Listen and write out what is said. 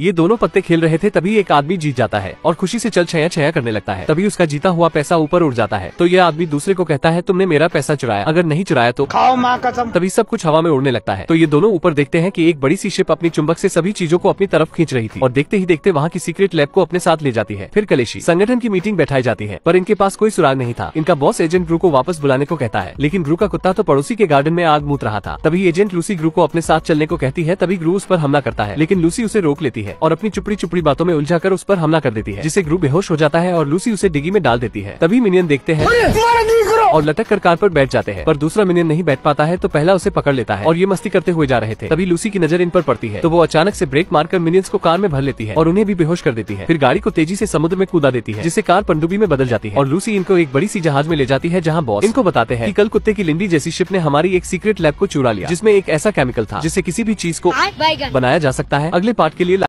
ये दोनों पत्ते खेल रहे थे तभी एक आदमी जीत जाता है और खुशी से चल छया छया करने लगता है तभी उसका जीता हुआ पैसा ऊपर उड़ जाता है तो यह आदमी दूसरे को कहता है तुमने मेरा पैसा चुराया अगर नहीं चुराया तो खाओ माँ कसम तभी सब कुछ हवा में उड़ने लगता है तो ये दोनों ऊपर देखते हैं की एक बड़ी सी शिप अपनी चुंबक से सभी चीजों को अपनी तरफ खींच रही थी और देखते ही देखते वहाँ की सीक्रेट लैब को अपने साथ ले जाती है फिर कलेशी संगठन की मीटिंग बैठाई जाती है पर इनके पास कोई सुराग नहीं था इनका बॉस एजेंट ग्रू को वापस बुलाने को कहता है लेकिन ग्रू का कुत्ता तो पड़ोसी के गार्डन में आग मूत रहा था तभी एजेंट लूसी ग्रू को अपने साथ चलने को कहती है तभी ग्रू उस पर हमला करता है लेकिन लूसी उसे रोक लेती है है और अपनी चुपड़ी चुपड़ी बातों में उलझा कर उस पर हमला कर देती है जिसे ग्रू बेहोश हो जाता है और लूसी उसे डिगी में डाल देती है तभी मिनियन देखते हैं और लटक कर कार पर बैठ जाते हैं पर दूसरा मिनियन नहीं बैठ पाता है तो पहला उसे पकड़ लेता है और ये मस्ती करते हुए जा रहे थे तभी लूसी की नजर इन पर पड़ती है तो वो अचानक से ब्रेक मारकर मिनियंस को कार में भर लेती है और उन्हें भी बेहोश कर देती है फिर गाड़ी को तेजी से समुद्र में कूदा देती है जिसे कार पंडुबी में बदल जाती है और लूसी इनको एक बड़ी सी जहाज में ले जाती है जहाँ बॉस इनको बताते हैं की कल कुत्ते की लिंडी जैसी शिप ने हमारी एक सीक्रेट लैब को चुरा लिया जिसमें एक ऐसा केमिकल था जिससे किसी भी चीज को बनाया जा सकता है अगले पार्ट के लिए